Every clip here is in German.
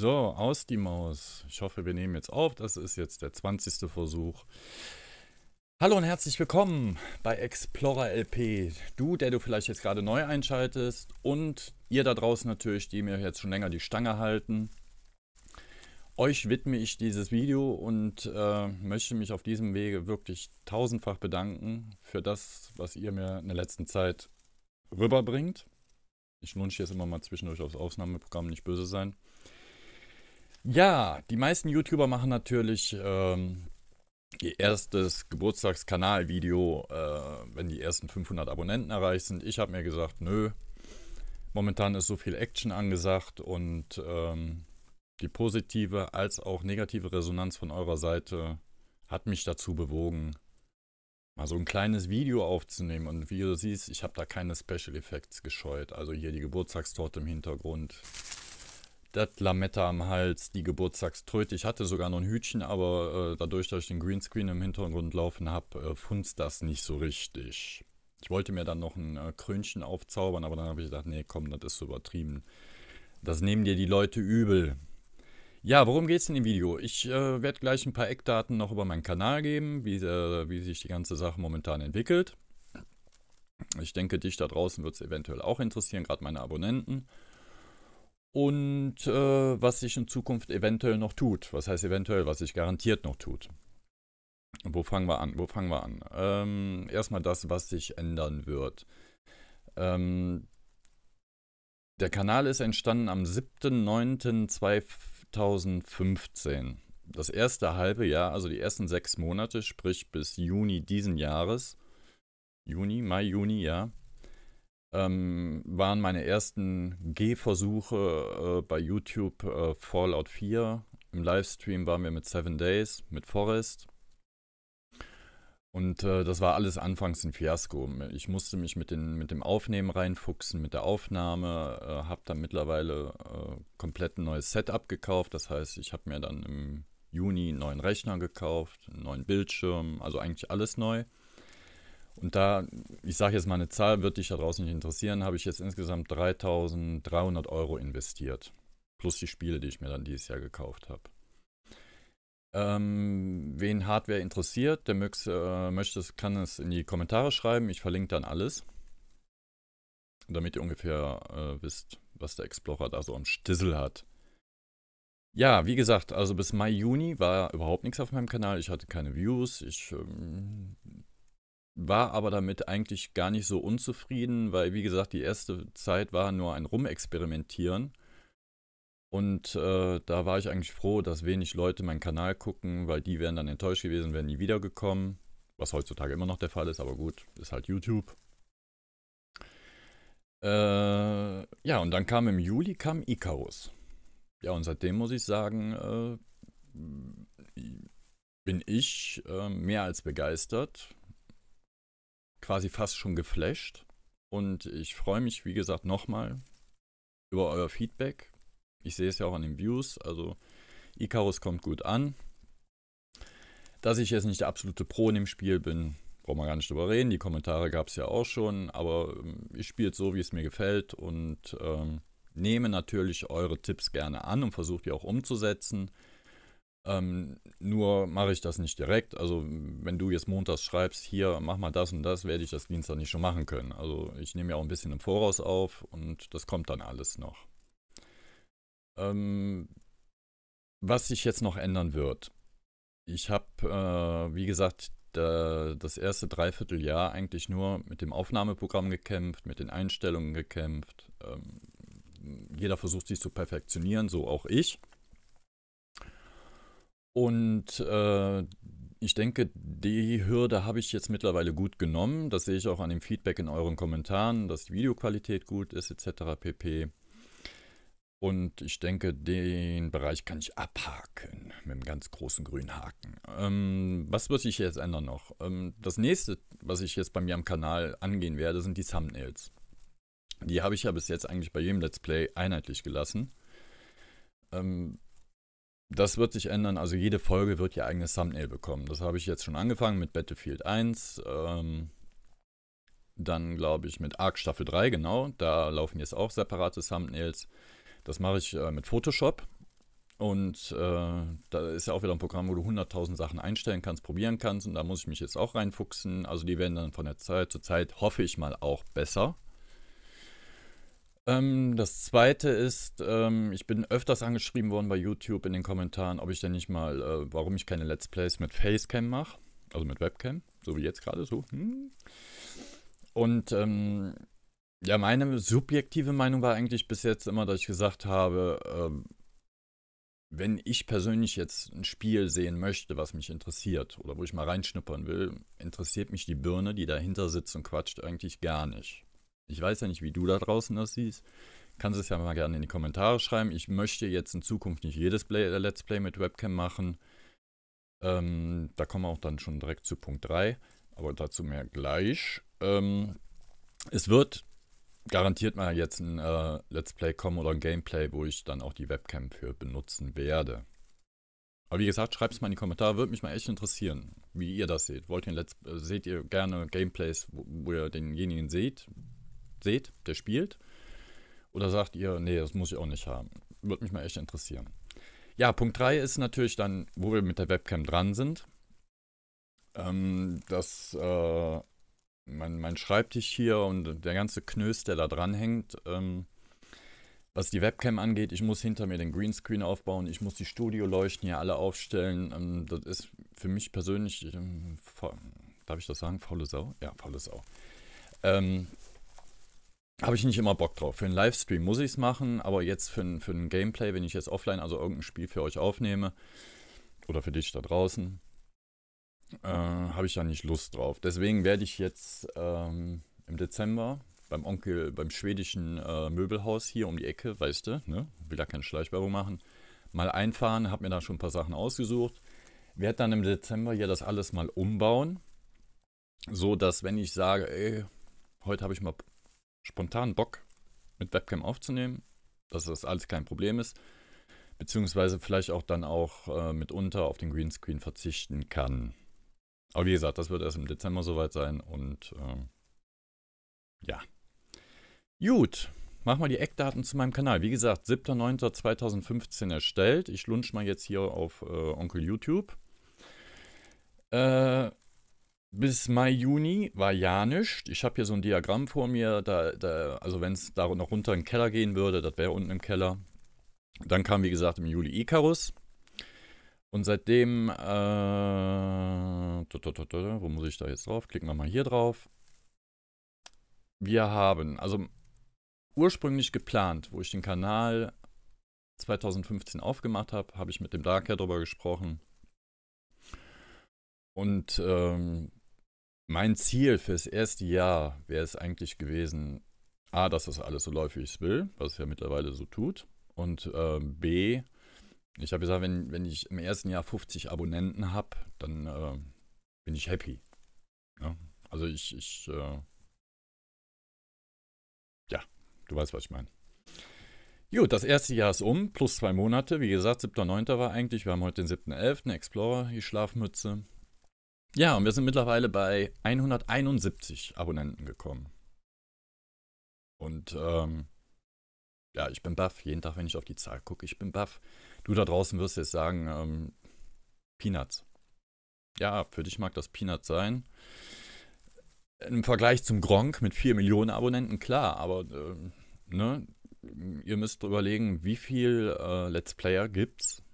So, aus die Maus. Ich hoffe, wir nehmen jetzt auf. Das ist jetzt der 20. Versuch. Hallo und herzlich willkommen bei Explorer LP. Du, der du vielleicht jetzt gerade neu einschaltest und ihr da draußen natürlich, die mir jetzt schon länger die Stange halten. Euch widme ich dieses Video und äh, möchte mich auf diesem Wege wirklich tausendfach bedanken für das, was ihr mir in der letzten Zeit rüberbringt. Ich wünsche jetzt immer mal zwischendurch aufs Aufnahmeprogramm nicht böse sein. Ja, die meisten YouTuber machen natürlich ähm, ihr erstes Geburtstagskanalvideo, äh, wenn die ersten 500 Abonnenten erreicht sind. Ich habe mir gesagt, nö, momentan ist so viel Action angesagt und ähm, die positive als auch negative Resonanz von eurer Seite hat mich dazu bewogen, mal so ein kleines Video aufzunehmen. Und wie du siehst, ich habe da keine Special Effects gescheut. Also hier die Geburtstagstorte im Hintergrund das Lametta am Hals, die Geburtstagströte. Ich hatte sogar noch ein Hütchen, aber äh, dadurch, dass ich den Greenscreen im Hintergrund laufen habe, äh, funzt das nicht so richtig. Ich wollte mir dann noch ein äh, Krönchen aufzaubern, aber dann habe ich gedacht, nee, komm, das ist so übertrieben. Das nehmen dir die Leute übel. Ja, worum geht es in dem Video? Ich äh, werde gleich ein paar Eckdaten noch über meinen Kanal geben, wie, äh, wie sich die ganze Sache momentan entwickelt. Ich denke, dich da draußen wird es eventuell auch interessieren, gerade meine Abonnenten und äh, was sich in Zukunft eventuell noch tut. Was heißt eventuell, was sich garantiert noch tut? Wo fangen wir an? Wo fangen wir an? Ähm, erstmal das, was sich ändern wird. Ähm, der Kanal ist entstanden am 7.9.2015. Das erste halbe Jahr, also die ersten sechs Monate, sprich bis Juni diesen Jahres. Juni, Mai, Juni, ja, ähm, waren meine ersten Gehversuche äh, bei YouTube äh, Fallout 4. Im Livestream waren wir mit Seven Days, mit Forest. Und äh, das war alles anfangs ein Fiasko. Ich musste mich mit, den, mit dem Aufnehmen reinfuchsen, mit der Aufnahme, äh, habe dann mittlerweile äh, komplett ein neues Setup gekauft. Das heißt, ich habe mir dann im Juni einen neuen Rechner gekauft, einen neuen Bildschirm, also eigentlich alles neu. Und da, ich sage jetzt mal eine Zahl, wird dich da draußen nicht interessieren, habe ich jetzt insgesamt 3.300 Euro investiert. Plus die Spiele, die ich mir dann dieses Jahr gekauft habe. Ähm, wen Hardware interessiert, der möx, äh, möchte, kann es in die Kommentare schreiben. Ich verlinke dann alles. Damit ihr ungefähr äh, wisst, was der Explorer da so am Stissel hat. Ja, wie gesagt, also bis Mai, Juni war überhaupt nichts auf meinem Kanal. Ich hatte keine Views. Ich ähm, war aber damit eigentlich gar nicht so unzufrieden, weil, wie gesagt, die erste Zeit war nur ein Rumexperimentieren. Und äh, da war ich eigentlich froh, dass wenig Leute meinen Kanal gucken, weil die wären dann enttäuscht gewesen, wären nie wiedergekommen. Was heutzutage immer noch der Fall ist, aber gut, ist halt YouTube. Äh, ja, und dann kam im Juli kam Icarus. Ja, und seitdem muss ich sagen, äh, bin ich äh, mehr als begeistert quasi fast schon geflasht. Und ich freue mich, wie gesagt, nochmal über euer Feedback. Ich sehe es ja auch an den Views. Also Icarus kommt gut an. Dass ich jetzt nicht der absolute Pro in dem Spiel bin, brauchen wir gar nicht drüber reden. Die Kommentare gab es ja auch schon. Aber ähm, ich spiele es so, wie es mir gefällt. Und ähm, nehme natürlich eure Tipps gerne an und versuche die auch umzusetzen. Ähm, nur mache ich das nicht direkt. Also wenn du jetzt montags schreibst, hier mach mal das und das, werde ich das Dienstag nicht schon machen können. Also ich nehme ja auch ein bisschen im Voraus auf und das kommt dann alles noch. Ähm, was sich jetzt noch ändern wird. Ich habe, äh, wie gesagt, da, das erste Dreivierteljahr eigentlich nur mit dem Aufnahmeprogramm gekämpft, mit den Einstellungen gekämpft. Ähm, jeder versucht sich zu perfektionieren, so auch ich. Und äh, ich denke, die Hürde habe ich jetzt mittlerweile gut genommen. Das sehe ich auch an dem Feedback in euren Kommentaren, dass die Videoqualität gut ist etc. pp. Und ich denke, den Bereich kann ich abhaken mit einem ganz großen grünen Haken. Ähm, was muss ich jetzt ändern noch? Ähm, das nächste, was ich jetzt bei mir am Kanal angehen werde, sind die Thumbnails. Die habe ich ja bis jetzt eigentlich bei jedem Let's Play einheitlich gelassen. Ähm, das wird sich ändern. Also jede Folge wird ihr eigenes Thumbnail bekommen. Das habe ich jetzt schon angefangen mit Battlefield 1. Ähm, dann glaube ich mit Arc Staffel 3, genau. Da laufen jetzt auch separate Thumbnails. Das mache ich äh, mit Photoshop. Und äh, da ist ja auch wieder ein Programm, wo du 100.000 Sachen einstellen kannst, probieren kannst. Und da muss ich mich jetzt auch reinfuchsen. Also die werden dann von der Zeit zur Zeit, hoffe ich mal, auch besser. Ähm, das zweite ist, ähm, ich bin öfters angeschrieben worden bei YouTube in den Kommentaren, ob ich denn nicht mal, äh, warum ich keine Let's Plays mit Facecam mache, also mit Webcam, so wie jetzt gerade so. Hm. Und ähm, ja, meine subjektive Meinung war eigentlich bis jetzt immer, dass ich gesagt habe, ähm, wenn ich persönlich jetzt ein Spiel sehen möchte, was mich interessiert oder wo ich mal reinschnuppern will, interessiert mich die Birne, die dahinter sitzt und quatscht eigentlich gar nicht. Ich weiß ja nicht, wie du da draußen das siehst. Kannst es ja mal gerne in die Kommentare schreiben. Ich möchte jetzt in Zukunft nicht jedes Play äh, Let's Play mit Webcam machen. Ähm, da kommen wir auch dann schon direkt zu Punkt 3, aber dazu mehr gleich. Ähm, es wird garantiert mal jetzt ein äh, Let's Play kommen oder ein Gameplay, wo ich dann auch die Webcam für benutzen werde. Aber wie gesagt, schreibt es mal in die Kommentare, würde mich mal echt interessieren, wie ihr das seht. Wollt ihr Let's, äh, seht ihr gerne Gameplays, wo, wo ihr denjenigen seht, seht, der spielt? Oder sagt ihr, nee, das muss ich auch nicht haben? Würde mich mal echt interessieren. Ja, Punkt 3 ist natürlich dann, wo wir mit der Webcam dran sind, ähm, dass äh, mein, mein, Schreibtisch hier und der ganze Knös, der da dranhängt, ähm, was die Webcam angeht, ich muss hinter mir den Greenscreen aufbauen, ich muss die Studioleuchten hier alle aufstellen. Ähm, das ist für mich persönlich, ähm, darf ich das sagen, faule Sau? Ja, faule Sau. Ähm, habe ich nicht immer Bock drauf. Für einen Livestream muss ich es machen, aber jetzt für ein, für ein Gameplay, wenn ich jetzt offline, also irgendein Spiel für euch aufnehme oder für dich da draußen, äh, habe ich da nicht Lust drauf. Deswegen werde ich jetzt ähm, im Dezember beim Onkel, beim schwedischen äh, Möbelhaus hier um die Ecke, weißt du, ne? will da keine Schleichwerbung machen, mal einfahren, habe mir da schon ein paar Sachen ausgesucht. Werde dann im Dezember hier das alles mal umbauen, so dass wenn ich sage, ey, heute habe ich mal spontan Bock mit Webcam aufzunehmen, dass das alles kein Problem ist, beziehungsweise vielleicht auch dann auch äh, mitunter auf den Greenscreen verzichten kann. Aber wie gesagt, das wird erst im Dezember soweit sein und äh, ja. Gut, mach mal die Eckdaten zu meinem Kanal. Wie gesagt, 7.9.2015 erstellt. Ich lunsch mal jetzt hier auf äh, Onkel YouTube. Äh, bis Mai, Juni war ja nichts. Ich habe hier so ein Diagramm vor mir. Da, da also wenn es da noch runter in den Keller gehen würde, das wäre unten im Keller. Dann kam, wie gesagt, im Juli Icarus. Und seitdem, äh, wo muss ich da jetzt drauf? Klicken wir mal hier drauf. Wir haben, also ursprünglich geplant, wo ich den Kanal 2015 aufgemacht habe, habe ich mit dem Darker darüber gesprochen. Und ähm, mein Ziel fürs erste Jahr wäre es eigentlich gewesen, A, dass das alles so läuft, wie ich es will, was es ja mittlerweile so tut. Und äh, B, ich habe gesagt, wenn, wenn ich im ersten Jahr 50 Abonnenten habe, dann äh, bin ich happy. Ja? Also ich, ich äh, ja, du weißt, was ich meine. Gut, das erste Jahr ist um, plus zwei Monate. Wie gesagt, 7.9. war eigentlich, wir haben heute den 7.11., Explorer, die Schlafmütze. Ja, und wir sind mittlerweile bei 171 Abonnenten gekommen. Und ähm, ja, ich bin baff. Jeden Tag, wenn ich auf die Zahl gucke, ich bin baff. Du da draußen wirst jetzt sagen, ähm, Peanuts. Ja, für dich mag das Peanuts sein. Im Vergleich zum Gronk mit 4 Millionen Abonnenten, klar, aber ähm, ne, ihr müsst überlegen, wie viel äh, Let's Player gibt's?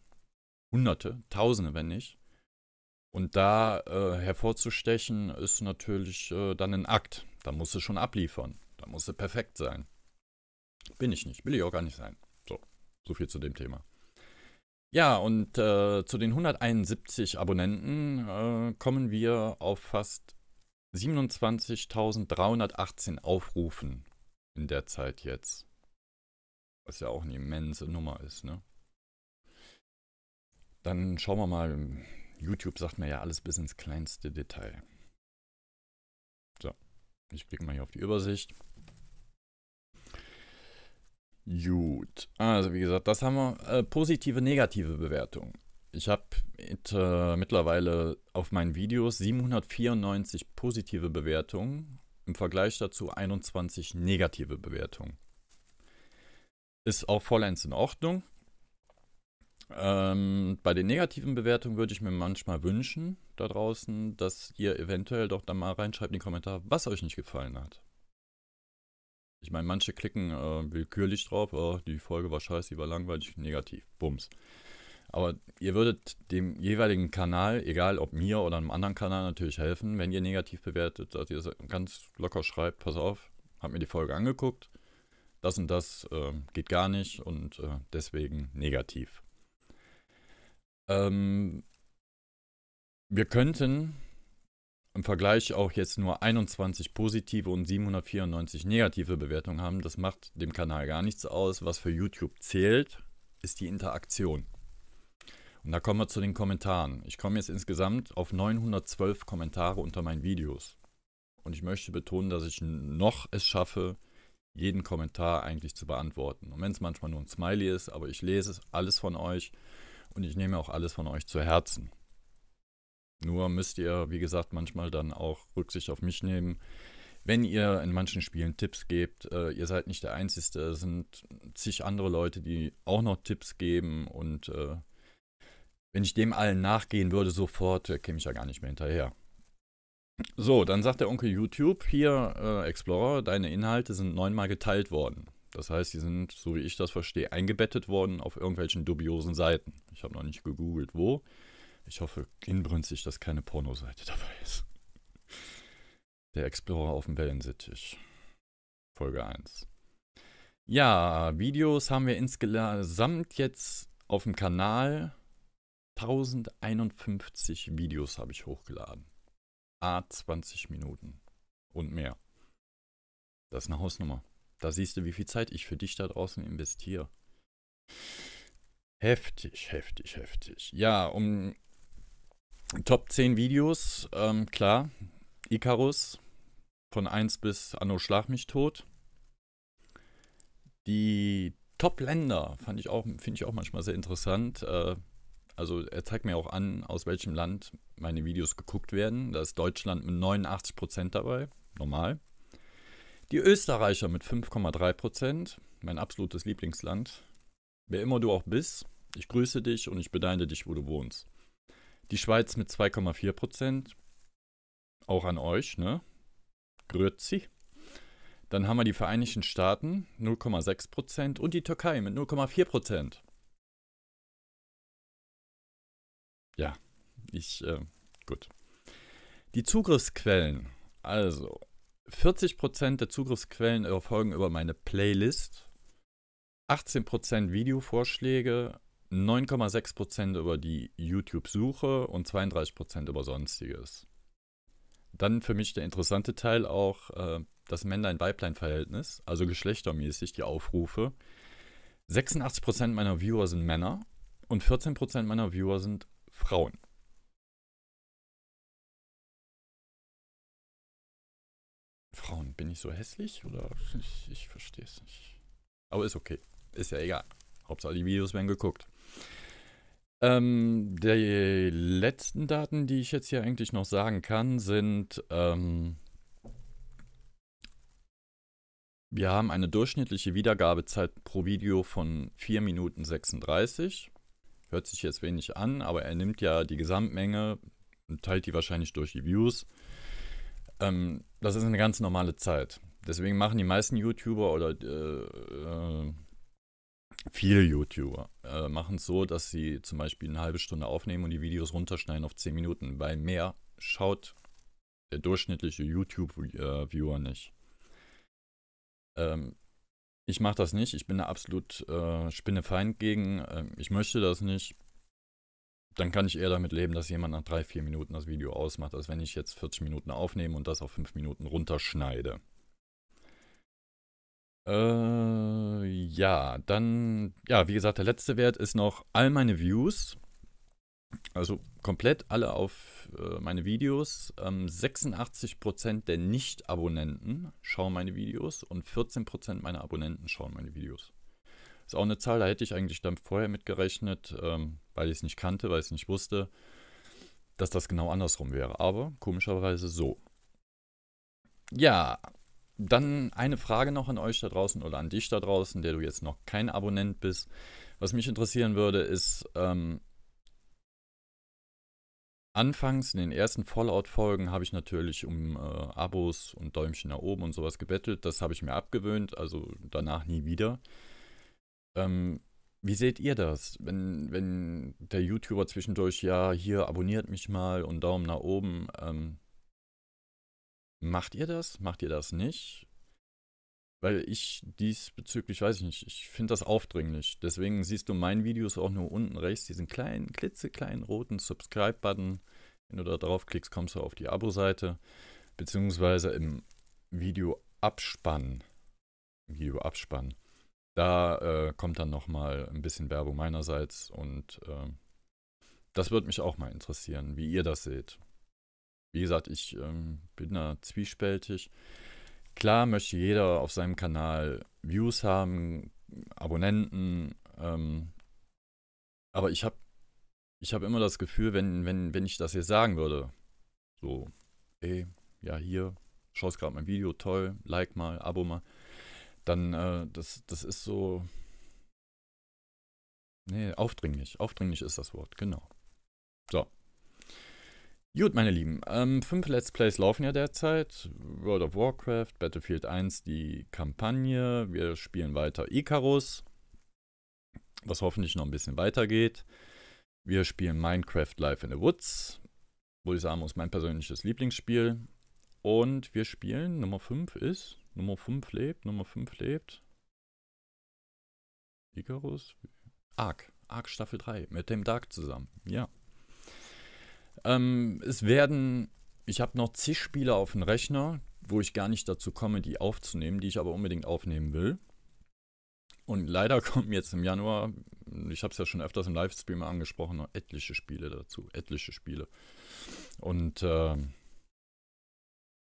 Hunderte, Tausende, wenn nicht und da äh, hervorzustechen ist natürlich äh, dann ein Akt. Da muss du schon abliefern. Da muss du perfekt sein. Bin ich nicht. Will ich auch gar nicht sein. So, so viel zu dem Thema. Ja, und äh, zu den 171 Abonnenten äh, kommen wir auf fast 27.318 Aufrufen in der Zeit jetzt. Was ja auch eine immense Nummer ist, ne? Dann schauen wir mal, YouTube sagt mir ja alles bis ins kleinste Detail. So, ich klicke mal hier auf die Übersicht. Gut, also wie gesagt, das haben wir. Äh, positive, negative Bewertungen. Ich habe äh, mittlerweile auf meinen Videos 794 positive Bewertungen, im Vergleich dazu 21 negative Bewertungen. Ist auch vollends in Ordnung. Ähm, bei den negativen Bewertungen würde ich mir manchmal wünschen, da draußen, dass ihr eventuell doch da mal reinschreibt in die Kommentare, was euch nicht gefallen hat. Ich meine, manche klicken äh, willkürlich drauf, oh, die Folge war scheiße, die war langweilig, negativ, bums. Aber ihr würdet dem jeweiligen Kanal, egal ob mir oder einem anderen Kanal, natürlich helfen, wenn ihr negativ bewertet, dass ihr ganz locker schreibt, pass auf, hab mir die Folge angeguckt, das und das äh, geht gar nicht und äh, deswegen negativ. Ähm, wir könnten im Vergleich auch jetzt nur 21 positive und 794 negative Bewertungen haben. Das macht dem Kanal gar nichts aus. Was für YouTube zählt, ist die Interaktion. Und da kommen wir zu den Kommentaren. Ich komme jetzt insgesamt auf 912 Kommentare unter meinen Videos. Und ich möchte betonen, dass ich noch es schaffe, jeden Kommentar eigentlich zu beantworten. Und wenn es manchmal nur ein Smiley ist, aber ich lese es alles von euch und ich nehme auch alles von euch zu Herzen. Nur müsst ihr, wie gesagt, manchmal dann auch Rücksicht auf mich nehmen. Wenn ihr in manchen Spielen Tipps gebt, äh, ihr seid nicht der Einzige, es sind zig andere Leute, die auch noch Tipps geben. Und äh, wenn ich dem allen nachgehen würde, sofort, äh, käme ich ja gar nicht mehr hinterher. So, dann sagt der Onkel YouTube hier, äh, Explorer, deine Inhalte sind neunmal geteilt worden. Das heißt, die sind, so wie ich das verstehe, eingebettet worden auf irgendwelchen dubiosen Seiten. Ich habe noch nicht gegoogelt, wo. Ich hoffe inbrünstig, dass keine Pornoseite dabei ist. Der Explorer auf dem Wellensittich. Folge 1. Ja, Videos haben wir insgesamt jetzt auf dem Kanal. 1051 Videos habe ich hochgeladen. A 20 Minuten und mehr. Das ist eine Hausnummer. Da siehst du, wie viel Zeit ich für dich da draußen investiere. Heftig, heftig, heftig. Ja, um Top 10 Videos, ähm, klar. Icarus von 1 bis Anno Schlag mich tot. Die Top-Länder fand ich auch, finde ich auch manchmal sehr interessant. Äh, also er zeigt mir auch an, aus welchem Land meine Videos geguckt werden. Da ist Deutschland mit 89% dabei, normal. Die Österreicher mit 5,3 Prozent, mein absolutes Lieblingsland. Wer immer du auch bist, ich grüße dich und ich bedeine dich, wo du wohnst. Die Schweiz mit 2,4 Prozent, auch an euch, ne? Grüezi. Dann haben wir die Vereinigten Staaten 0,6 Prozent und die Türkei mit 0,4 Prozent. Ja, ich, äh, gut. Die Zugriffsquellen, also 40% der Zugriffsquellen erfolgen über meine Playlist, 18% Videovorschläge, 9,6% über die YouTube-Suche und 32% über Sonstiges. Dann für mich der interessante Teil auch äh, das Männlein-Weiblein-Verhältnis, also geschlechtermäßig die Aufrufe. 86% meiner Viewer sind Männer und 14% meiner Viewer sind Frauen. Frauen, bin ich so hässlich? Oder ich, ich verstehe es nicht. Aber ist okay. Ist ja egal. Hauptsache die Videos werden geguckt. Ähm, die letzten Daten, die ich jetzt hier eigentlich noch sagen kann, sind, ähm, wir haben eine durchschnittliche Wiedergabezeit pro Video von 4 Minuten 36. Hört sich jetzt wenig an, aber er nimmt ja die Gesamtmenge und teilt die wahrscheinlich durch die Views. Ähm, das ist eine ganz normale Zeit. Deswegen machen die meisten YouTuber oder äh, äh, viele YouTuber äh, machen es so, dass sie zum Beispiel eine halbe Stunde aufnehmen und die Videos runterschneiden auf 10 Minuten, weil mehr schaut der durchschnittliche YouTube-Viewer äh, nicht. Ähm, ich mache das nicht, ich bin da absolut äh, spinnefeind gegen, ähm, ich möchte das nicht dann kann ich eher damit leben, dass jemand nach drei, vier Minuten das Video ausmacht, als wenn ich jetzt 40 Minuten aufnehme und das auf fünf Minuten runterschneide. Äh, ja, dann, ja, wie gesagt, der letzte Wert ist noch all meine Views. Also komplett alle auf äh, meine Videos. Ähm, 86% der Nicht-Abonnenten schauen meine Videos und 14% meiner Abonnenten schauen meine Videos. Ist auch eine Zahl, da hätte ich eigentlich dann vorher mitgerechnet, ähm, weil ich es nicht kannte, weil ich es nicht wusste, dass das genau andersrum wäre. Aber komischerweise so. Ja, dann eine Frage noch an euch da draußen oder an dich da draußen, der du jetzt noch kein Abonnent bist. Was mich interessieren würde, ist, ähm, anfangs in den ersten Fallout-Folgen habe ich natürlich um äh, Abos und Däumchen nach oben und sowas gebettelt. Das habe ich mir abgewöhnt, also danach nie wieder. Ähm, wie seht ihr das, wenn, wenn der YouTuber zwischendurch, ja, hier abonniert mich mal und Daumen nach oben, ähm, macht ihr das, macht ihr das nicht? Weil ich diesbezüglich, weiß ich nicht, ich finde das aufdringlich. Deswegen siehst du meinen Videos auch nur unten rechts, diesen kleinen, klitzekleinen roten Subscribe-Button. Wenn du da draufklickst, kommst du auf die Abo-Seite, beziehungsweise im Video abspannen. Video abspannen. Da äh, kommt dann nochmal ein bisschen Werbung meinerseits und äh, das würde mich auch mal interessieren, wie ihr das seht. Wie gesagt, ich ähm, bin da zwiespältig. Klar möchte jeder auf seinem Kanal Views haben, Abonnenten, ähm, aber ich habe ich hab immer das Gefühl, wenn, wenn, wenn ich das jetzt sagen würde, so, ey, ja hier, schaust gerade mein Video, toll, like mal, Abo mal, dann äh, das, das ist so. Nee, aufdringlich. Aufdringlich ist das Wort, genau. So. Gut, meine Lieben. Ähm, fünf Let's Plays laufen ja derzeit. World of Warcraft, Battlefield 1, die Kampagne. Wir spielen weiter Icarus, was hoffentlich noch ein bisschen weitergeht. Wir spielen Minecraft Live in the Woods. Wo ich sagen muss, mein persönliches Lieblingsspiel. Und wir spielen, Nummer 5 ist Nummer 5 lebt, Nummer 5 lebt. Icarus? Ark. Ark Staffel 3 mit dem Dark zusammen. Ja. Ähm, es werden, ich habe noch zig Spiele auf dem Rechner, wo ich gar nicht dazu komme, die aufzunehmen, die ich aber unbedingt aufnehmen will. Und leider kommen jetzt im Januar, ich habe es ja schon öfters im Livestream angesprochen, noch etliche Spiele dazu, etliche Spiele. Und äh,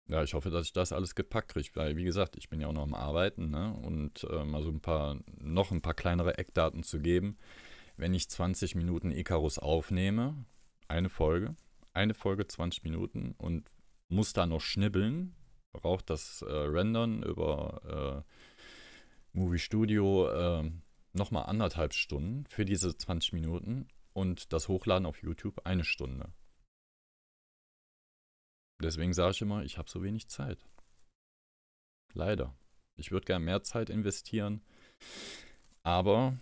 ja, ich hoffe, dass ich das alles gepackt kriege, weil wie gesagt, ich bin ja auch noch am Arbeiten ne? und äh, mal so ein paar, noch ein paar kleinere Eckdaten zu geben. Wenn ich 20 Minuten Icarus aufnehme, eine Folge, eine Folge 20 Minuten und muss da noch schnibbeln, braucht das äh, Rendern über äh, Movie Studio äh, nochmal anderthalb Stunden für diese 20 Minuten und das Hochladen auf YouTube eine Stunde. Deswegen sage ich immer, ich habe so wenig Zeit. Leider. Ich würde gerne mehr Zeit investieren, aber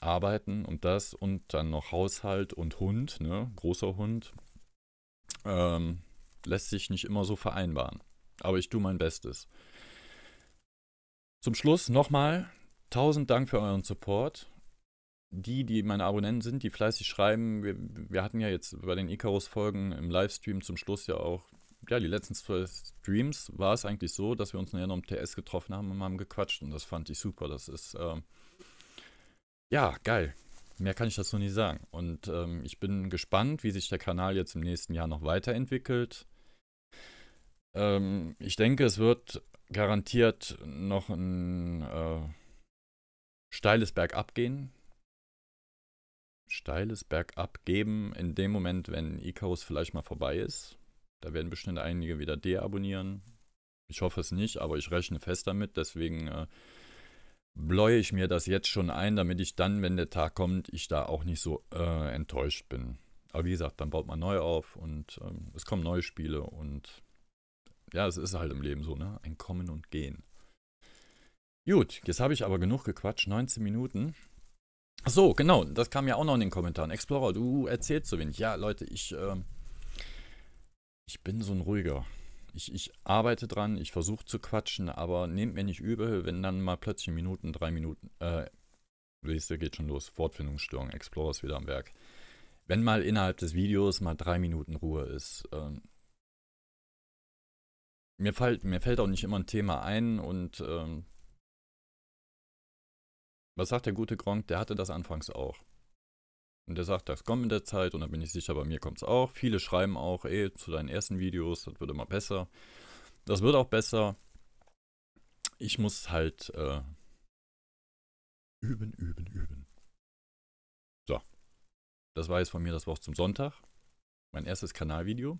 arbeiten und das und dann noch Haushalt und Hund, ne, großer Hund, ähm, lässt sich nicht immer so vereinbaren. Aber ich tue mein Bestes. Zum Schluss nochmal tausend Dank für euren Support die, die meine Abonnenten sind, die fleißig schreiben, wir, wir hatten ja jetzt bei den Icarus-Folgen im Livestream zum Schluss ja auch, ja, die letzten zwei Streams war es eigentlich so, dass wir uns näher um TS getroffen haben und haben gequatscht und das fand ich super. Das ist, äh, ja, geil. Mehr kann ich dazu nicht sagen. Und ähm, ich bin gespannt, wie sich der Kanal jetzt im nächsten Jahr noch weiterentwickelt. Ähm, ich denke, es wird garantiert noch ein äh, steiles Bergab gehen steiles Bergab geben, in dem Moment, wenn Icarus vielleicht mal vorbei ist. Da werden bestimmt einige wieder deabonnieren. Ich hoffe es nicht, aber ich rechne fest damit. Deswegen äh, bläue ich mir das jetzt schon ein, damit ich dann, wenn der Tag kommt, ich da auch nicht so äh, enttäuscht bin. Aber wie gesagt, dann baut man neu auf und ähm, es kommen neue Spiele und ja, es ist halt im Leben so, ne? Ein Kommen und Gehen. Gut, jetzt habe ich aber genug gequatscht, 19 Minuten. So, genau, das kam ja auch noch in den Kommentaren. Explorer, du erzählst so wenig. Ja, Leute, ich, äh, ich bin so ein ruhiger. Ich, ich arbeite dran, ich versuche zu quatschen, aber nehmt mir nicht übel, wenn dann mal plötzlich Minuten, drei Minuten, äh, Liste geht schon los, Fortfindungsstörung, Explorer ist wieder am Werk. Wenn mal innerhalb des Videos mal drei Minuten Ruhe ist, äh, mir, fall, mir fällt auch nicht immer ein Thema ein und ähm, was sagt der gute Gronk? Der hatte das anfangs auch. Und der sagt, das kommt mit der Zeit und da bin ich sicher, bei mir kommt es auch. Viele schreiben auch, ey, zu deinen ersten Videos, das wird immer besser. Das wird auch besser. Ich muss halt äh, üben, üben, üben. So. Das war jetzt von mir das Wort zum Sonntag. Mein erstes Kanalvideo.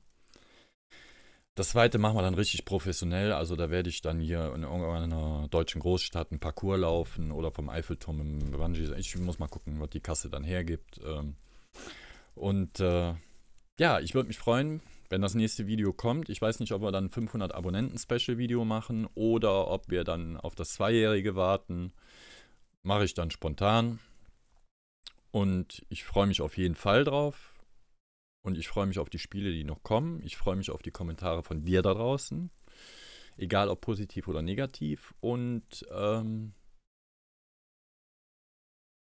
Das zweite machen wir dann richtig professionell. Also da werde ich dann hier in irgendeiner deutschen Großstadt einen Parcours laufen oder vom Eiffelturm im Bungee. Ich muss mal gucken, was die Kasse dann hergibt. Ähm, und äh, ja, ich würde mich freuen, wenn das nächste Video kommt. Ich weiß nicht, ob wir dann 500 Abonnenten-Special-Video machen oder ob wir dann auf das Zweijährige warten. Mache ich dann spontan. Und ich freue mich auf jeden Fall drauf. Und ich freue mich auf die Spiele, die noch kommen. Ich freue mich auf die Kommentare von dir da draußen. Egal ob positiv oder negativ. Und ähm,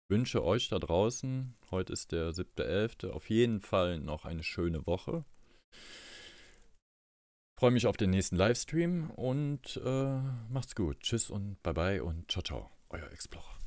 wünsche euch da draußen, heute ist der 7.11., auf jeden Fall noch eine schöne Woche. Freue mich auf den nächsten Livestream und äh, macht's gut. Tschüss und bye bye und ciao, ciao, euer Explorer.